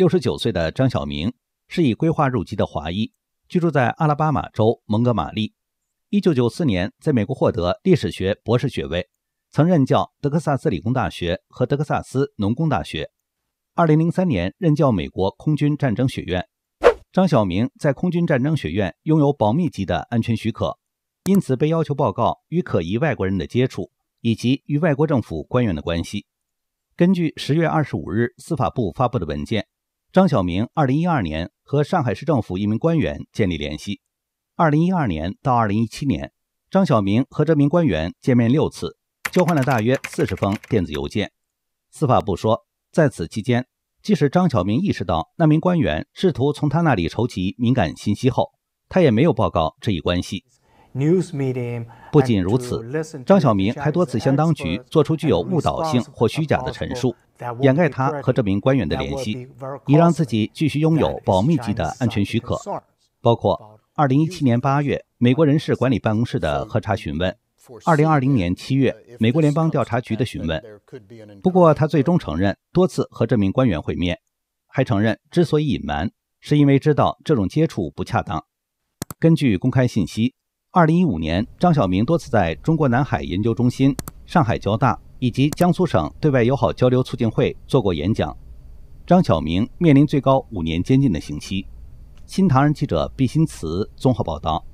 六十九岁的张晓明是以规划入籍的华裔，居住在阿拉巴马州蒙哥马利。一九九四年，在美国获得历史学博士学位，曾任教德克萨斯理工大学和德克萨斯农工大学。二零零三年，任教美国空军战争学院。张晓明在空军战争学院拥有保密级的安全许可，因此被要求报告与可疑外国人的接触以及与外国政府官员的关系。根据十月二十五日司法部发布的文件。张小明二零一二年和上海市政府一名官员建立联系，二零一二年到二零一七年，张小明和这名官员见面六次，交换了大约四十封电子邮件。司法部说，在此期间，即使张小明意识到那名官员试图从他那里筹集敏感信息后，他也没有报告这一关系。不仅如此，张晓明还多次向当局做出具有误导性或虚假的陈述，掩盖他和这名官员的联系，以让自己继续拥有保密级的安全许可，包括2017年8月美国人事管理办公室的核查询问，2020年7月美国联邦调查局的询问。不过，他最终承认多次和这名官员会面，还承认之所以隐瞒，是因为知道这种接触不恰当。根据公开信息。二零一五年，张晓明多次在中国南海研究中心、上海交大以及江苏省对外友好交流促进会做过演讲。张晓明面临最高五年监禁的刑期。新唐人记者毕新慈综合报道。